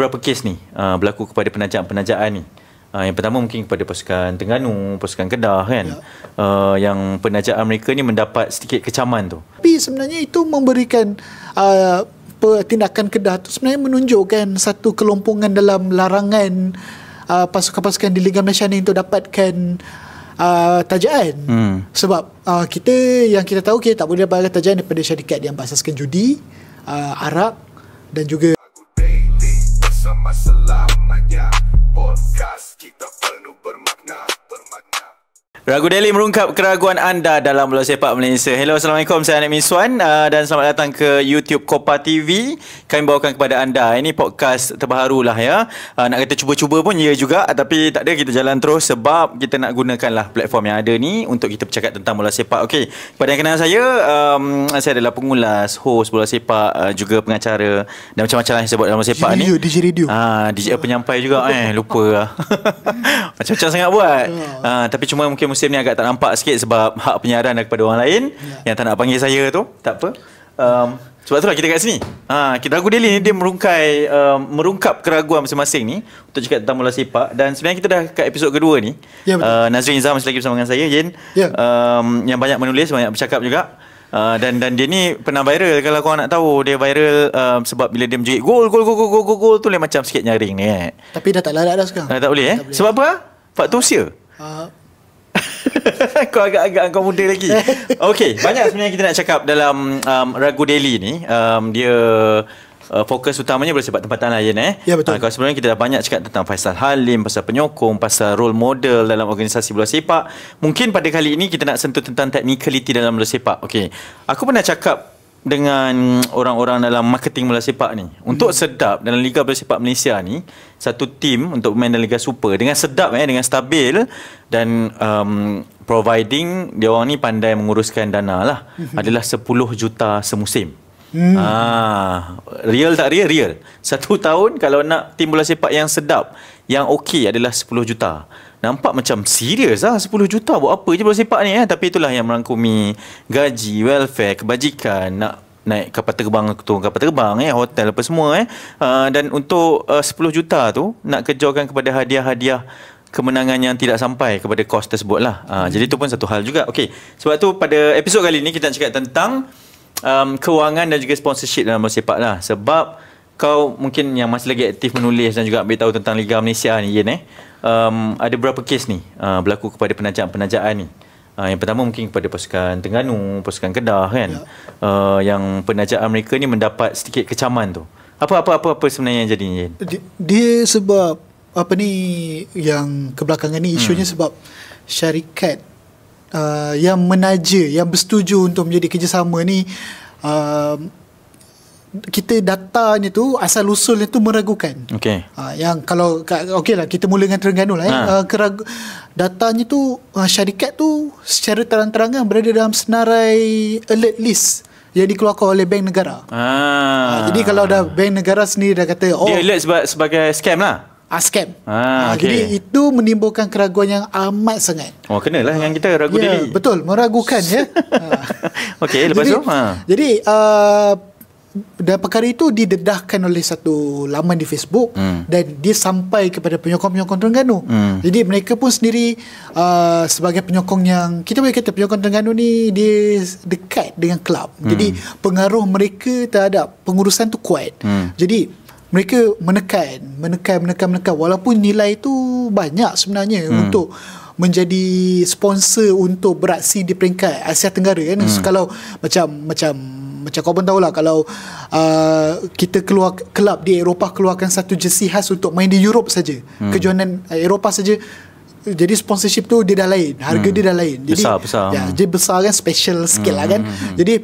beberapa kes ni uh, berlaku kepada penajaan-penajaan ni. Uh, yang pertama mungkin kepada pasukan Terengganu, pasukan Kedah kan. Ya. Uh, yang penajaan mereka ni mendapat sedikit kecaman tu. Tapi sebenarnya itu memberikan uh, tindakan Kedah tu sebenarnya menunjukkan satu kelompongan dalam larangan uh, pasukan-pasukan di Liga Malaysia ni untuk dapatkan uh, tajaan. Hmm. Sebab uh, kita yang kita tahu kita tak boleh dapatkan tajaan daripada syarikat yang berasaskan judi, uh, Arab dan juga Masalah Maya Podcast Kita Ragu Daily merungkap keraguan anda dalam bola sepak Malaysia. Hello, Assalamualaikum. Saya Anik Miswan uh, dan selamat datang ke YouTube Kopa TV. Kami bawakan kepada anda. Uh, ini podcast terbaru lah ya. Uh, nak kata cuba-cuba pun ya juga. Uh, tapi tak ada kita jalan terus sebab kita nak gunakan lah platform yang ada ni untuk kita bercakap tentang bola sepak. Okey, kepada yang kenal saya, um, saya adalah pengulas, host bola sepak, uh, juga pengacara dan macam-macam lah yang sebut dalam bola sepak ya, ya, radio, ni. Ah, DJ Radio. Uh, DJ penyampai juga. Lupa. Eh, lupa lah. macam-macam sangat buat. Uh, tapi cuma mungkin musim ni agak tak nampak sikit sebab hak penyiaran dah kepada orang lain ya. yang tak nak panggil saya tu. Tak apa. Um, sebab itulah kita kat sini. Ha, kita ragu daily ni dia merungkai, um, merungkap keraguan masing-masing ni untuk cakap tentang mula sepak. Dan sebenarnya kita dah kat episod kedua ni. Ya, uh, Nazrin Izzah masih lagi bersama dengan saya, Jin. Ya. Um, yang banyak menulis, banyak bercakap juga. Uh, dan dan dia ni pernah viral kalau kau nak tahu dia viral um, sebab bila dia menjerit gol gol gol gol gol gol, gol tu lain macam sikit nyaring ni eh. Tapi dah tak larat dah sekarang. Uh, tak boleh eh. Tak boleh. Sebab apa? Faktor usia. Uh, kau agak-agak kau muda lagi. Okay, banyak sebenarnya kita nak cakap dalam um, Ragu Daily ni. Um, dia uh, fokus utamanya boleh sebab tempatan lain eh. Ya, betul. Uh, kalau sebelum ni kita dah banyak cakap tentang Faisal Halim, pasal penyokong, pasal role model dalam organisasi bola sepak. Mungkin pada kali ini kita nak sentuh tentang technicality dalam bola sepak. Okay, aku pernah cakap dengan orang-orang dalam marketing bola sepak ni untuk hmm. sedap dalam liga bola sepak Malaysia ni satu tim untuk main dalam liga super dengan sedap eh dengan stabil dan um, providing dia orang ni pandai menguruskan dana lah hmm. adalah 10 juta semusim hmm. ah real tak real real satu tahun kalau nak tim bola sepak yang sedap yang okey adalah 10 juta nampak macam serius lah sepuluh juta buat apa je bola sepak ni eh? tapi itulah yang merangkumi gaji welfare kebajikan nak naik kapal terbang tu, kapal terbang eh, hotel apa semua eh. Uh, dan untuk ah, uh, 10 juta tu nak kejorkan kepada hadiah-hadiah kemenangan yang tidak sampai kepada kos tersebut lah uh, jadi itu pun satu hal juga Okey, sebab tu pada episod kali ni kita nak cakap tentang um, kewangan dan juga sponsorship dalam bola sepak lah sebab kau mungkin yang masih lagi aktif menulis dan juga beritahu tentang Liga Malaysia ni Yen eh um, ada berapa kes ni uh, berlaku kepada penajaan-penajaan ni uh, yang pertama mungkin kepada pasukan Tengganu pasukan Kedah kan ya. uh, yang penajaan mereka ni mendapat sedikit kecaman tu apa-apa-apa sebenarnya yang jadi Yen dia sebab apa ni yang kebelakangan ni isunya hmm. sebab syarikat Uh, yang menaja yang bersetuju untuk menjadi kerjasama ni uh, kita datanya tu asal usulnya tu meragukan. Okey. Ha, yang kalau okeylah kita mula dengan Terengganu lah ya. Ha. Uh, keragu, datanya tu uh, syarikat tu secara terang-terangan berada dalam senarai alert list yang dikeluarkan oleh bank negara. Ah. Ha, jadi kalau dah bank negara sendiri dah kata oh dia alert sebab, sebagai scam lah. Ah, scam. Ah, ha, okay. Jadi itu menimbulkan keraguan yang amat sangat. Oh lah dengan kita ragu ya, diri. betul meragukan ya. ha. Okey lepas jadi, tu. Ha. Jadi uh, dan perkara itu didedahkan oleh satu laman di Facebook hmm. dan dia sampai kepada penyokong-penyokong Terengganu. Hmm. Jadi mereka pun sendiri uh, sebagai penyokong yang kita boleh kata penyokong Terengganu ni dia dekat dengan kelab. Hmm. Jadi pengaruh mereka terhadap pengurusan tu kuat. Hmm. Jadi mereka menekan, menekan, menekan, menekan walaupun nilai itu banyak sebenarnya hmm. untuk menjadi sponsor untuk beraksi di peringkat Asia Tenggara kan hmm. kalau macam macam macam kau pun tahulah kalau uh, kita keluar kelab di Eropah keluarkan satu jersey khas untuk main di Europe saja hmm. kejohanan uh, Eropah saja jadi sponsorship tu dia dah lain harga hmm. dia dah lain jadi besar, besar. ya dia besar kan special skill lah hmm. lah kan hmm, hmm, hmm. jadi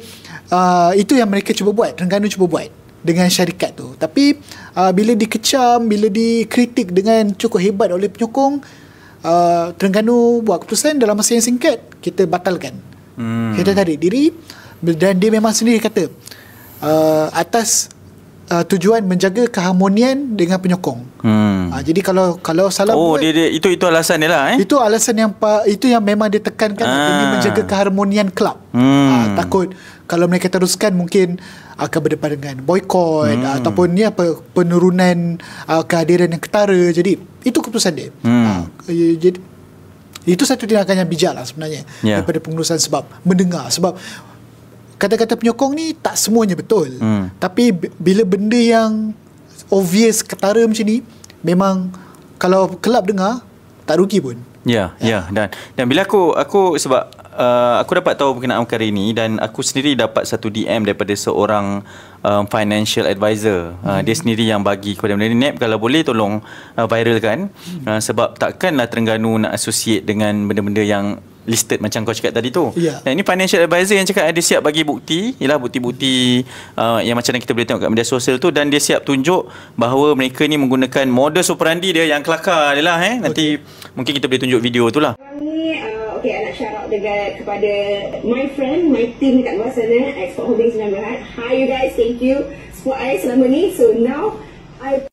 uh, itu yang mereka cuba buat Terengganu cuba buat dengan syarikat tu tapi uh, bila dikecam bila dikritik dengan cukup hebat oleh penyokong uh, Terengganu buat keputusan dalam masa yang singkat kita batalkan hmm. kita tarik diri dan dia memang sendiri kata uh, atas uh, tujuan menjaga keharmonian dengan penyokong. Hmm. Uh, jadi kalau kalau salah Oh, buat, dia, dia itu itu alasan dia lah eh. Itu alasan yang itu yang memang dia tekankan ah. ini menjaga keharmonian kelab. Hmm. Uh, takut kalau mereka teruskan mungkin akan berdepan dengan boykot hmm. ataupun ni apa penurunan uh, kehadiran yang ketara jadi itu keputusan dia hmm. uh, jadi itu satu tindakan yang bijak lah sebenarnya yeah. daripada pengurusan sebab mendengar sebab kata-kata penyokong ni tak semuanya betul. Hmm. Tapi bila benda yang obvious ketara macam ni memang kalau kelab dengar tak rugi pun. Ya, yeah, ya yeah. yeah. dan dan bila aku aku sebab uh, aku dapat tahu berkenaan perkara ini dan aku sendiri dapat satu DM daripada seorang um, financial advisor. Uh, hmm. Uh, dia sendiri yang bagi kepada benda ni Nap, kalau boleh tolong uh, viralkan hmm. uh, sebab takkanlah Terengganu nak associate dengan benda-benda yang listed macam kau cakap tadi tu. Yeah. Ya. Ini financial advisor yang cakap eh, dia siap bagi bukti, ialah bukti-bukti uh, yang macam yang kita boleh tengok kat media sosial tu dan dia siap tunjuk bahawa mereka ni menggunakan model superandi dia yang kelakar dia lah eh. Nanti okay. mungkin kita boleh tunjuk video tu lah. Uh, okay, I nak shout out dekat kepada my friend, my team dekat luar sana, Export Holdings Sinar Hi you guys, thank you. Support I selama ni. So now, I...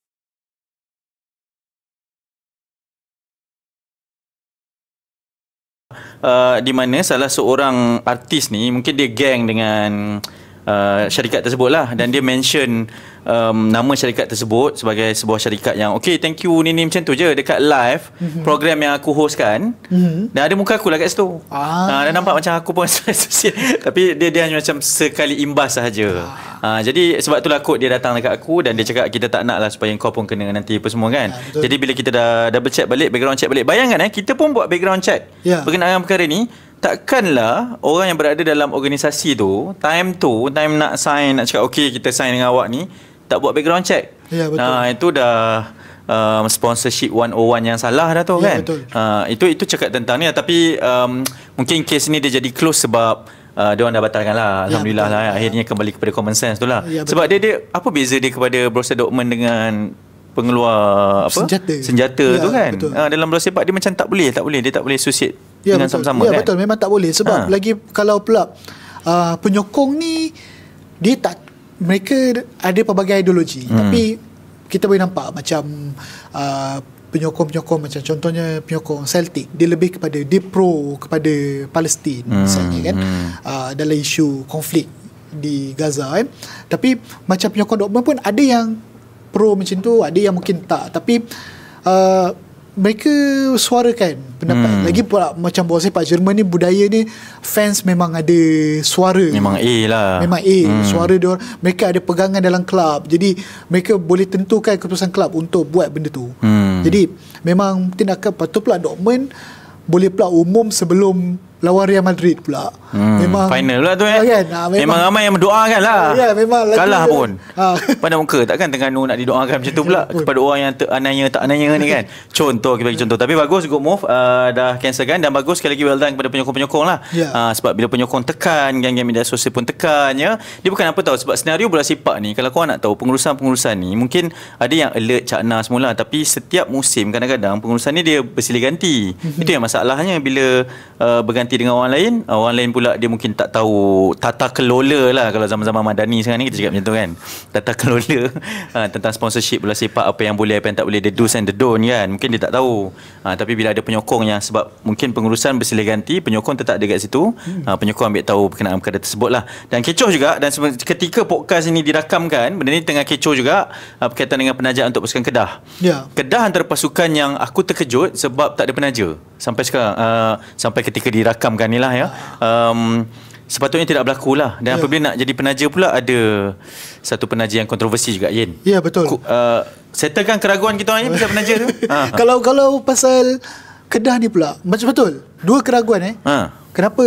Uh, di mana salah seorang artis ni mungkin dia geng dengan Uh, syarikat tersebut lah dan dia mention um, nama syarikat tersebut sebagai sebuah syarikat yang okay thank you ni ni macam tu je dekat live mm-hmm. program yang aku host kan mm-hmm. dan ada muka aku lah kat situ ah. uh, dan nampak macam aku pun tapi dia dia macam sekali imbas sahaja ah. uh, jadi sebab tu lah kot dia datang dekat aku dan dia cakap kita tak nak lah supaya kau pun kena nanti apa semua kan ah, jadi bila kita dah double check balik background check balik bayangkan eh kita pun buat background check yeah. berkenaan perkara ni takkanlah orang yang berada dalam organisasi tu time tu time nak sign nak cakap okey kita sign dengan awak ni tak buat background check. Ya betul. Nah itu dah um, sponsorship 101 yang salah dah tu ya, kan. Uh, itu itu cakap tentang ni lah. tapi um, mungkin case ni dia jadi close sebab uh, dia orang dah batalkan lah ya, alhamdulillah ya, lah ya. akhirnya kembali kepada common sense tu lah. Ya, sebab dia dia apa beza dia kepada Borussia Dortmund dengan pengeluar apa senjata, senjata ya, tu kan Ha, dalam bola sepak dia macam tak boleh tak boleh dia tak boleh associate ya, dengan sama-sama ya, kan betul memang tak boleh sebab ha. lagi kalau pula uh, penyokong ni dia tak mereka ada pelbagai ideologi hmm. tapi kita boleh nampak macam uh, penyokong-penyokong macam contohnya penyokong Celtic dia lebih kepada dia pro kepada Palestin hmm. misalnya kan hmm. uh, dalam isu konflik di Gaza kan tapi macam penyokong Dortmund pun ada yang pro macam tu ada yang mungkin tak tapi uh, mereka suarakan pendapat hmm. lagi pula macam bola sepak Jerman ni budaya ni fans memang ada suara memang A lah memang A hmm. suara dia mereka ada pegangan dalam kelab jadi mereka boleh tentukan keputusan kelab untuk buat benda tu hmm. jadi memang tindakan patut pula Dortmund boleh pula umum sebelum lawan Real Madrid pula. Hmm, memang final pula tu eh. Oh, kan? Ah, memang, memang ramai yang mendoakan lah. Ya, memang lah. kalah pun. Ha. Ah. Pada muka takkan Terengganu nak didoakan macam tu pula kepada orang yang ter- ananya tak ananya ni kan. Contoh kita bagi contoh. Tapi bagus good move uh, dah cancel kan dan bagus sekali lagi well done kepada penyokong-penyokong lah. Ya. Uh, sebab bila penyokong tekan, geng-geng media sosial pun tekan ya. Dia bukan apa tahu sebab senario bola sepak ni kalau kau nak tahu pengurusan-pengurusan ni mungkin ada yang alert cakna semula tapi setiap musim kadang-kadang pengurusan ni dia bersilih ganti. Mhm. Itu yang masalahnya bila uh, berganti hati dengan orang lain uh, Orang lain pula dia mungkin tak tahu Tata kelola lah Kalau zaman-zaman Madani sekarang ni Kita cakap macam tu kan Tata kelola ha, Tentang sponsorship bola sepak Apa yang boleh apa yang tak boleh The do's and the don't kan Mungkin dia tak tahu ha, Tapi bila ada penyokong yang Sebab mungkin pengurusan bersilih ganti Penyokong tetap ada kat situ ha, Penyokong ambil tahu perkenaan perkara tersebut lah Dan kecoh juga Dan ketika podcast ini dirakamkan Benda ni tengah kecoh juga ha, Berkaitan dengan penajat untuk pasukan Kedah yeah. Kedah antara pasukan yang aku terkejut Sebab tak ada penaja Sampai sekarang uh, Sampai ketika dirakam rakamkan ni lah ya. Um, sepatutnya tidak berlaku lah. Dan ya. apabila nak jadi penaja pula ada satu penaja yang kontroversi juga Yin. Ya betul. Ku, uh, settlekan keraguan kita ni bisa penaja tu. ha. Kalau kalau pasal Kedah ni pula macam betul. Dua keraguan eh. Ha. Kenapa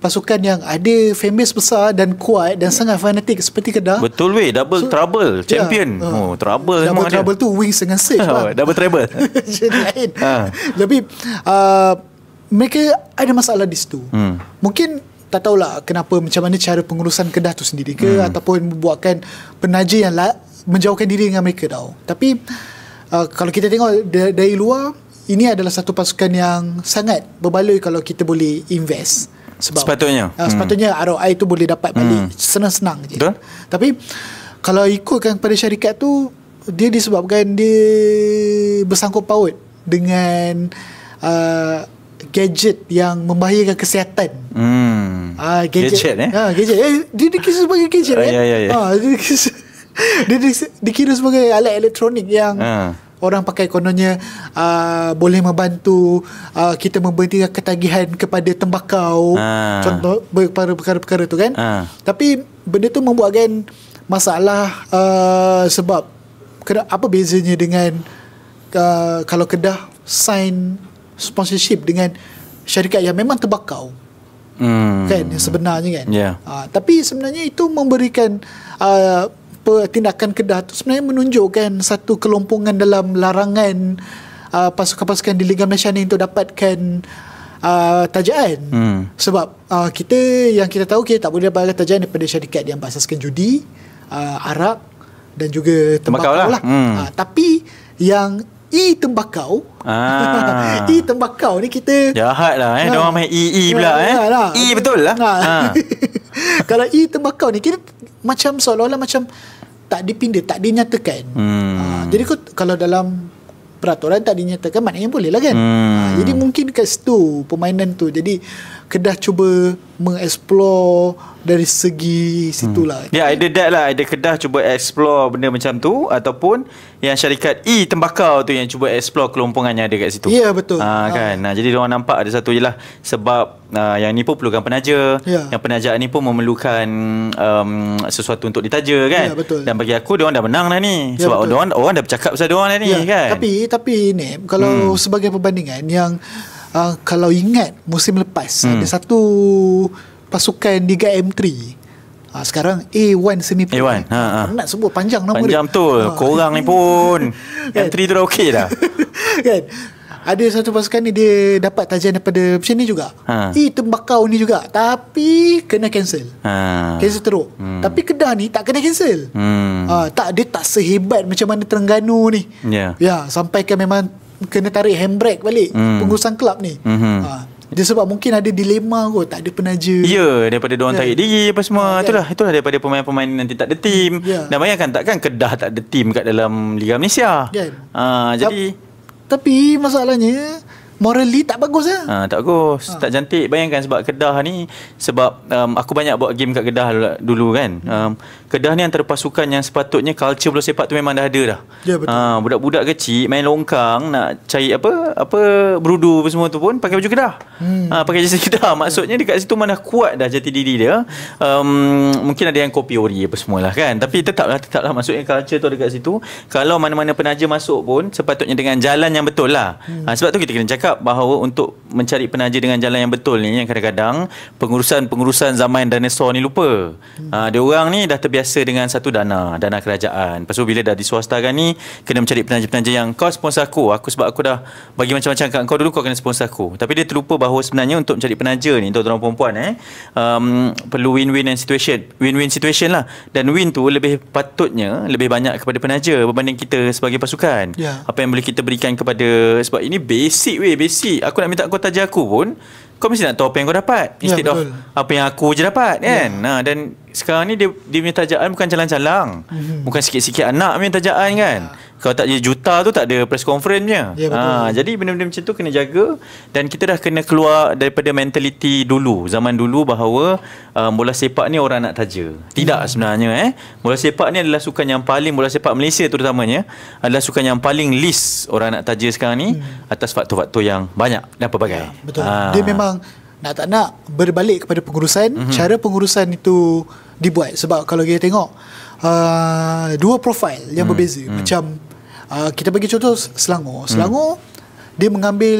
pasukan yang ada famous besar dan kuat dan sangat fanatik seperti Kedah. Betul weh, double so, trouble, ya. champion. Yeah, ha. uh, oh, trouble double trouble ada. tu wings dengan safe lah. double trouble. Jadi lain. Ha. Lebih uh, mereka ada masalah di situ. Hmm. Mungkin tak tahulah kenapa macam mana cara pengurusan kedah tu sendiri ke hmm. ataupun membuatkan penaja yang la- menjauhkan diri dengan mereka tau. Tapi uh, kalau kita tengok da- dari luar ini adalah satu pasukan yang sangat berbaloi kalau kita boleh invest sebab sepatutnya uh, sepatutnya hmm. ROI tu boleh dapat balik hmm. senang-senang je. Betul? Tapi kalau ikutkan pada syarikat tu dia disebabkan dia bersangkut paut dengan uh, gadget yang membahayakan kesihatan. Hmm. Ah gadget. gadget eh? Ha gadget. Eh, dia dikira sebagai gadget kan? Ya ya ya. Ah dia dikira sebagai alat elektronik yang uh. orang pakai kononnya uh, boleh membantu uh, kita membentikan ketagihan kepada tembakau. Uh. Contoh perkara-perkara tu kan? Uh. Tapi benda tu membuatkan masalah uh, sebab apa bezanya dengan uh, kalau kedah sign sponsorship dengan syarikat yang memang terbakau hmm. kan sebenarnya kan yeah. uh, tapi sebenarnya itu memberikan uh, tindakan kedah itu sebenarnya menunjukkan satu kelompongan dalam larangan uh, pasukan-pasukan di Liga Malaysia ni untuk dapatkan Uh, tajaan hmm. sebab uh, kita yang kita tahu kita tak boleh dapatkan tajaan daripada syarikat yang berasaskan judi uh, arak dan juga tembakau lah, lah. Hmm. Uh, tapi yang E tembakau ah. E tembakau ni kita Jahat lah eh ha. Ah. Diorang main E E pula ya, eh ya, lah. E betul lah ha. Ha. Kalau E tembakau ni Kita macam seolah-olah macam Tak dipindah Tak dinyatakan hmm. ha. Jadi kot, kalau dalam Peraturan tak dinyatakan Maknanya boleh lah kan hmm. ha. Jadi mungkin kat situ Permainan tu Jadi Kedah cuba mengeksplor dari segi situlah. Hmm. Ya, yeah, either that lah. Either Kedah cuba explore benda macam tu ataupun yang syarikat E Tembakau tu yang cuba explore kelompongan yang ada kat situ. Ya, yeah, betul. Ha, ha. kan. Nah, jadi orang nampak ada satu je lah sebab uh, yang ni pun perlukan penaja. Yeah. Yang penajaan ni pun memerlukan um, sesuatu untuk ditaja kan. Yeah, betul. Dan bagi aku diorang dah menang dah ni. Yeah, sebab betul. diorang orang dah bercakap pasal diorang dah ni yeah. kan. Tapi tapi ni kalau hmm. sebagai perbandingan yang uh, kalau ingat musim lepas hmm. ada satu pasukan Liga M3 ah, Ha, sekarang ha. A1 semi pro. A1. Nak sebut panjang nama panjang tu Panjang ah. Korang ni pun. kan. M3 tu dah okey dah. kan. Ada satu pasukan ni dia dapat tajian daripada macam ni juga. Ha. Eh tembakau ni juga. Tapi kena cancel. Ha. Cancel teruk. Hmm. Tapi Kedah ni tak kena cancel. Hmm. Ha, tak, dia tak sehebat macam mana Terengganu ni. Yeah. Ya, ya sampai ke memang kena tarik handbrake balik hmm. pengurusan kelab ni hmm. ha. Dia sebab mungkin ada dilema kot Tak ada penaja Ya yeah, Daripada diorang yeah. Kan? tarik diri Apa semua yeah. Ha, kan? Itulah itulah daripada pemain-pemain Nanti tak ada tim yeah. Dan bayangkan takkan Kedah tak ada tim Kat dalam Liga Malaysia yeah. Kan? Ha, uh, Jadi Tapi masalahnya Morally tak bagus lah ha, Tak bagus ha. Tak cantik Bayangkan sebab Kedah ni Sebab um, Aku banyak buat game kat Kedah Dulu kan um, Kedah ni antara pasukan Yang sepatutnya Culture bola sepak tu Memang dah ada dah Ya ha, Budak-budak kecil Main longkang Nak cari apa Apa Berudu apa semua tu pun Pakai baju Kedah hmm. ha, Pakai jersey Kedah Maksudnya dekat situ Mana kuat dah jati diri dia um, Mungkin ada yang kopi ori Apa semualah kan Tapi tetaplah Tetaplah maksudnya Culture tu ada kat situ Kalau mana-mana penaja masuk pun Sepatutnya dengan jalan yang betul lah hmm. ha, Sebab tu kita kena cakap cakap bahawa untuk mencari penaja dengan jalan yang betul ni yang kadang-kadang pengurusan-pengurusan zaman dinosaur ni lupa. Hmm. Ah ha, dia orang ni dah terbiasa dengan satu dana, dana kerajaan. Pasal bila dah diswastakan ni kena mencari penaja-penaja yang kau sponsor aku. Aku sebab aku dah bagi macam-macam kat kau dulu kau kena sponsor aku. Tapi dia terlupa bahawa sebenarnya untuk mencari penaja ni untuk orang perempuan eh um, perlu win-win and situation. Win-win situation lah. Dan win tu lebih patutnya lebih banyak kepada penaja berbanding kita sebagai pasukan. Yeah. Apa yang boleh kita berikan kepada sebab ini basic weh basic aku nak minta kau tajar aku pun kau mesti nak tahu apa yang kau dapat ya, instead yeah, of apa yang aku je dapat ya. kan yeah. Ha, nah dan sekarang ni dia dia punya tajaan bukan calang-calang. hmm Bukan sikit-sikit anak punya tajaan kan. Yeah. Kalau tak jadi juta tu tak ada press conference punya. Yeah, ya, ha, jadi benda-benda macam tu kena jaga dan kita dah kena keluar daripada mentaliti dulu, zaman dulu bahawa um, bola sepak ni orang nak taja. Tidak yeah. Hmm. sebenarnya eh. Bola sepak ni adalah sukan yang paling bola sepak Malaysia terutamanya adalah sukan yang paling list orang nak taja sekarang ni mm. atas faktor-faktor yang banyak dan pelbagai. Ya, betul. Ha. Dia memang nak tak nak berbalik kepada pengurusan mm-hmm. cara pengurusan itu dibuat sebab kalau kita tengok uh, dua profil yang mm-hmm. berbeza mm-hmm. macam uh, kita bagi contoh Selangor mhm. Selangor mm-hmm. dia mengambil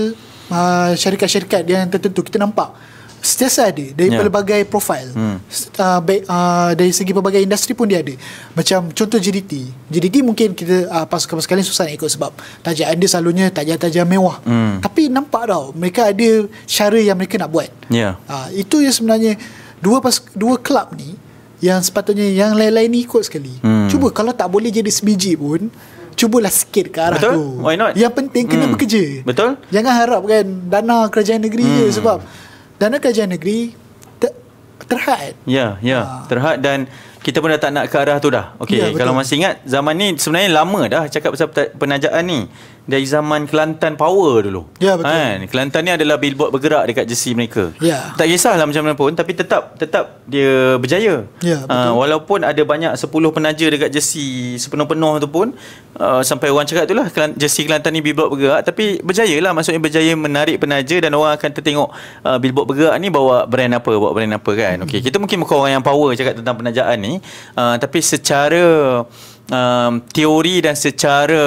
uh, syarikat-syarikat yang tertentu kita nampak Setiasa ada Dari yeah. pelbagai profil hmm. uh, uh, Dari segi pelbagai industri pun dia ada Macam contoh JDT JDT mungkin kita uh, ah, pasukan sekali susah nak ikut Sebab tajian ada selalunya tajian-tajian mewah hmm. Tapi nampak tau Mereka ada cara yang mereka nak buat yeah. Ya. uh, Itu yang sebenarnya Dua pas, dua kelab ni Yang sepatutnya yang lain-lain ni ikut sekali hmm. Cuba kalau tak boleh jadi sebiji pun Cubalah sikit ke arah Betul? tu Why not? Yang penting kena hmm. bekerja Betul Jangan harap kan dana kerajaan negeri hmm. je Sebab Dana kerajaan negeri ter, terhad. Ya, ya, ha. terhad dan kita pun dah tak nak ke arah tu dah. Okey, ya, kalau masih ingat zaman ni sebenarnya lama dah cakap pasal penajaan ni dari zaman Kelantan Power dulu. Ya betul. Kan? Kelantan ni adalah billboard bergerak dekat jersey mereka. Ya. Tak kisahlah macam mana pun tapi tetap tetap dia berjaya. Ya ha, betul. Uh, walaupun ada banyak 10 penaja dekat jersey sepenuh-penuh tu pun uh, sampai orang cakap itulah jersey Kelantan ni billboard bergerak tapi berjaya lah maksudnya berjaya menarik penaja dan orang akan tertengok uh, billboard bergerak ni bawa brand apa bawa brand apa kan. Hmm. Okey kita mungkin bukan orang yang power cakap tentang penajaan ni uh, tapi secara um, teori dan secara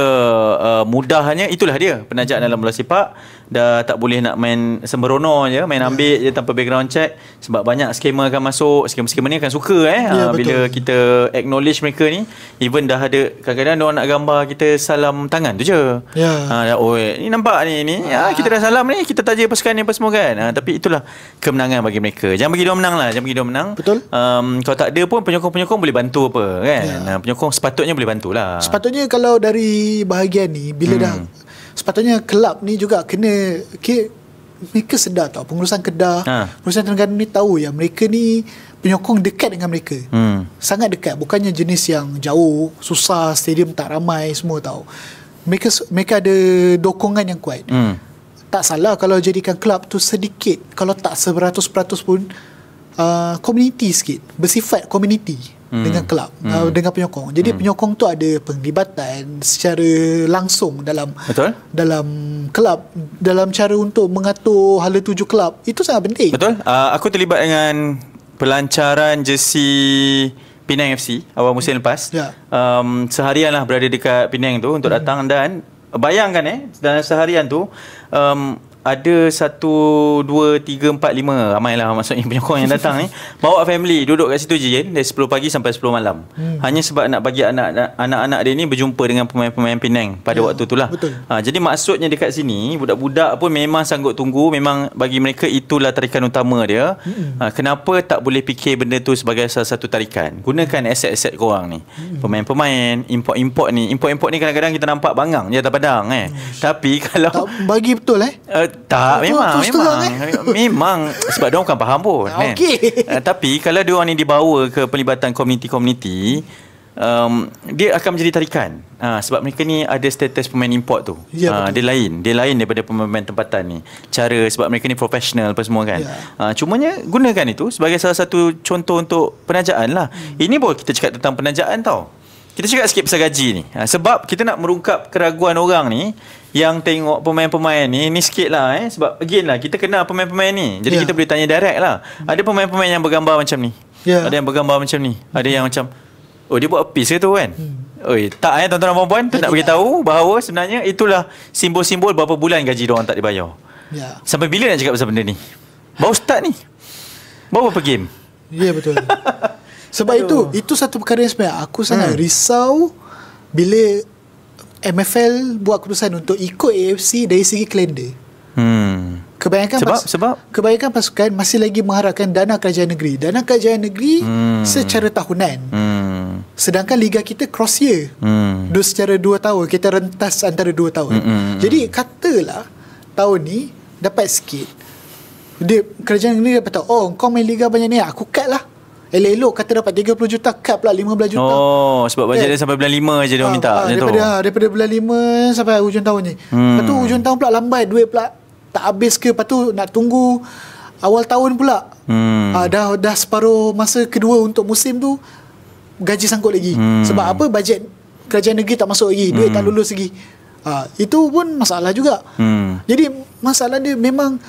uh, mudahnya itulah dia penajaan dalam bola sepak dah tak boleh nak main sembrono je main ya. ambil je tanpa background check sebab banyak skamer akan masuk skamer-skamer ni akan suka eh ya, ha, bila kita acknowledge mereka ni even dah ada kadang-kadang orang nak gambar kita salam tangan tu je ya ha, oh, ni nampak ni ni ha, kita dah salam ni kita taja pasukan ni apa semua kan ha, tapi itulah kemenangan bagi mereka jangan bagi dia menang lah jangan bagi dia menang betul um, kalau tak ada pun penyokong-penyokong boleh bantu apa kan ya. Ha, penyokong sepatutnya boleh bantulah sepatutnya kalau dari bahagian ni bila hmm. dah sepatutnya kelab ni juga kena okay, mereka sedar tau pengurusan Kedah ha. pengurusan Terengganu ni tahu ya mereka ni penyokong dekat dengan mereka hmm. sangat dekat bukannya jenis yang jauh susah stadium tak ramai semua tau mereka, mereka ada dokongan yang kuat hmm. tak salah kalau jadikan kelab tu sedikit kalau tak seberatus peratus pun Uh, community sikit bersifat community hmm. dengan kelab uh, hmm. uh, dengan penyokong jadi hmm. penyokong tu ada penglibatan secara langsung dalam betul dalam kelab dalam cara untuk mengatur hala tuju kelab itu sangat penting betul uh, aku terlibat dengan pelancaran jersey Pinang FC awal musim lepas ya. um, seharian lah berada dekat Pinang tu untuk hmm. datang dan bayangkan eh dalam seharian tu um, ada satu, dua, tiga, empat, lima Ramailah maksudnya penyokong yang datang eh. Bawa family duduk kat situ je Jen Dari 10 pagi sampai 10 malam hmm. Hanya sebab nak bagi anak, anak-anak dia ni Berjumpa dengan pemain-pemain Penang Pada ya, waktu tu lah ha, Jadi maksudnya dekat sini Budak-budak pun memang sanggup tunggu Memang bagi mereka itulah tarikan utama dia hmm. ha, Kenapa tak boleh fikir benda tu sebagai salah satu tarikan Gunakan aset-aset korang ni hmm. Pemain-pemain Import-import ni Import-import ni kadang-kadang kita nampak bangang Di atas padang eh hmm. Tapi kalau tak Bagi betul eh uh, tak oh, memang memang terang, eh? memang sebab dia bukan faham pun ah, kan. Okay. Uh, eh, tapi kalau dia orang ni dibawa ke pelibatan komuniti-komuniti um, dia akan menjadi tarikan. Uh, sebab mereka ni ada status pemain import tu. Ya. uh, dia lain, dia lain daripada pemain tempatan ni. Cara sebab mereka ni profesional apa semua kan. Yeah. Ya. Uh, cumanya gunakan itu sebagai salah satu contoh untuk penajaan lah hmm. Ini boleh kita cakap tentang penajaan tau. Kita cakap sikit pasal gaji ni. Uh, sebab kita nak merungkap keraguan orang ni yang tengok pemain-pemain ni ni sikit lah eh sebab again lah kita kenal pemain-pemain ni jadi yeah. kita boleh tanya direct lah ada pemain-pemain yang bergambar macam ni yeah. ada yang bergambar macam ni hmm ada yang macam oh dia buat piece ke tu kan mm. Oi, tak eh tuan-tuan dan puan-puan nak ya. beritahu bahawa sebenarnya itulah simbol-simbol berapa bulan gaji diorang tak dibayar yeah. sampai bila nak cakap pasal benda ni Bawa start ni Bawa berapa game ya yeah, betul sebab Aduh. itu itu satu perkara yang sebenarnya aku sangat hmm. risau bila MFL buat keputusan untuk ikut AFC dari segi kalender. Hmm. Kebanyakan sebab, pas, sebab? kebanyakan pasukan masih lagi mengharapkan dana kerajaan negeri. Dana kerajaan negeri hmm. secara tahunan. Hmm. Sedangkan liga kita cross year. Hmm. Dua secara dua tahun. Kita rentas antara dua tahun. Hmm, hmm, hmm. Jadi katalah tahun ni dapat sikit. Dia, kerajaan negeri dapat tahu, oh kau main liga banyak ni, aku cut lah. Elok-elok kata dapat 30 juta Cut pula 15 juta Oh Sebab bajet yeah. dia sampai bulan 5 je dia ha, minta ha, macam daripada, Ha, daripada bulan 5 Sampai hujung tahun ni hmm. Lepas tu hmm. hujung tahun pula lambat Duit pula Tak habis ke Lepas tu nak tunggu Awal tahun pula hmm. ha, dah, dah separuh masa kedua untuk musim tu Gaji sangkut lagi hmm. Sebab apa bajet Kerajaan negeri tak masuk lagi Duit hmm. tak lulus lagi ha, Itu pun masalah juga hmm. Jadi masalah dia memang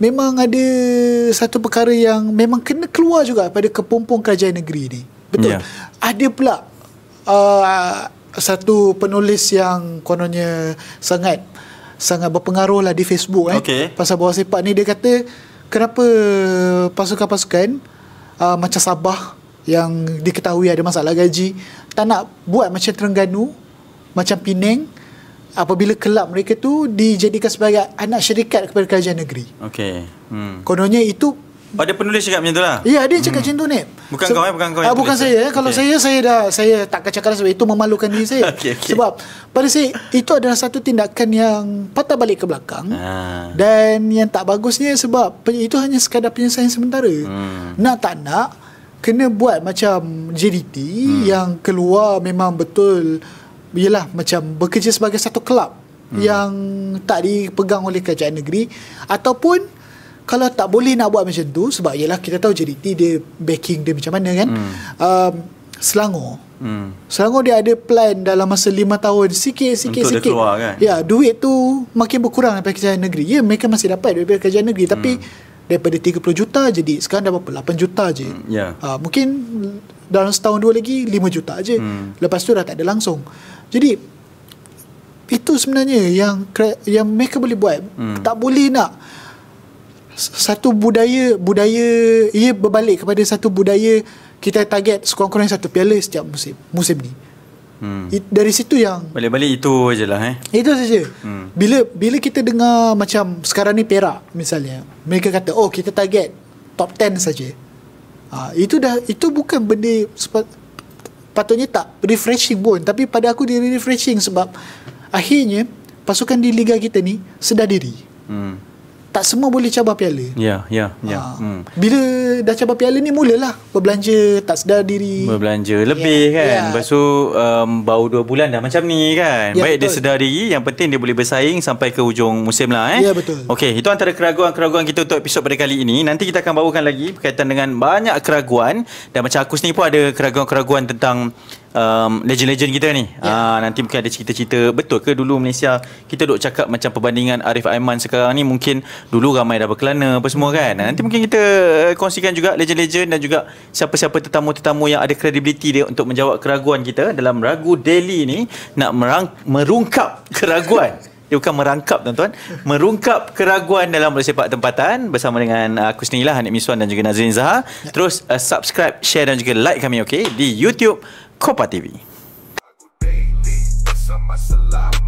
memang ada satu perkara yang memang kena keluar juga pada kepompong kerajaan negeri ni betul yeah. ada pula uh, satu penulis yang kononnya sangat sangat berpengaruh lah di Facebook eh okay. pasal bawah sepak ni dia kata kenapa pasukan-pasukan uh, macam Sabah yang diketahui ada masalah gaji tak nak buat macam Terengganu macam Penang apabila kelab mereka tu dijadikan sebagai anak syarikat kepada kerajaan negeri. Okey. Hmm. Kononnya itu pada oh, penulis cakap macam itulah. Ya, dia cakap hmm. macam tu ni. Bukan so, kau eh, bukan kau. Ah, yang. bukan saya. Eh. Eh. Kalau okay. saya saya dah saya tak akan cakap sebab itu memalukan diri saya. okay, okay. Sebab pada saya itu adalah satu tindakan yang patah balik ke belakang. Ah. Dan yang tak bagusnya sebab itu hanya sekadar penyelesaian sementara. Hmm. Nak tak nak kena buat macam JDT hmm. yang keluar memang betul Yelah macam bekerja sebagai satu kelab hmm. Yang tak dipegang oleh kerajaan negeri Ataupun Kalau tak boleh nak buat macam tu Sebab yelah kita tahu JDT dia backing dia macam mana kan hmm. um, Selangor hmm. Selangor dia ada plan dalam masa lima tahun Sikit sikit Untuk sikit dia keluar, kan? Ya duit tu makin berkurang daripada kerajaan negeri Ya mereka masih dapat daripada kerajaan negeri hmm. Tapi daripada 30 juta jadi sekarang dah berapa 8 juta je hmm, yeah. Ya. ha, mungkin dalam setahun dua lagi 5 juta je hmm. lepas tu dah tak ada langsung jadi itu sebenarnya yang yang mereka boleh buat. Hmm. Tak boleh nak satu budaya budaya ia berbalik kepada satu budaya kita target sekurang-kurangnya satu piala setiap musim musim ni. Hmm. It, dari situ yang balik-balik itu aje lah eh. Itu saja. Hmm. Bila bila kita dengar macam sekarang ni Perak misalnya, mereka kata oh kita target top 10 saja. Ha, itu dah itu bukan benda patutnya tak refreshing pun tapi pada aku dia refreshing sebab akhirnya pasukan di liga kita ni sedar diri hmm tak semua boleh cabar piala. Ya, yeah, ya, yeah, ya. Yeah. Ha. Hmm. Bila dah cabar piala ni mulalah berbelanja tak sedar diri. Berbelanja ya, lebih yeah, kan. Yeah. Ya. So um, baru 2 bulan dah macam ni kan. Yeah, Baik betul. dia sedar diri, yang penting dia boleh bersaing sampai ke hujung musim lah eh. Ya, yeah, betul. Okey, itu antara keraguan-keraguan kita untuk episod pada kali ini. Nanti kita akan bawakan lagi berkaitan dengan banyak keraguan dan macam aku sini pun ada keraguan-keraguan tentang um, legend-legend kita ni. Yeah. Ya. Ha, nanti mungkin ada cerita-cerita betul ke dulu Malaysia kita duk cakap macam perbandingan Arif Aiman sekarang ni mungkin Dulu ramai dah berkelana apa semua kan Nanti mungkin kita eh, kongsikan juga legend-legend Dan juga siapa-siapa tetamu-tetamu yang ada kredibiliti dia Untuk menjawab keraguan kita dalam ragu daily ni Nak merang- merungkap keraguan Dia bukan merangkap tuan-tuan Merungkap keraguan dalam bola sepak tempatan Bersama dengan uh, aku sendiri lah Hanif Miswan dan juga Nazrin Zahar ya. Terus uh, subscribe, share dan juga like kami okay Di YouTube Kopa TV Aku daily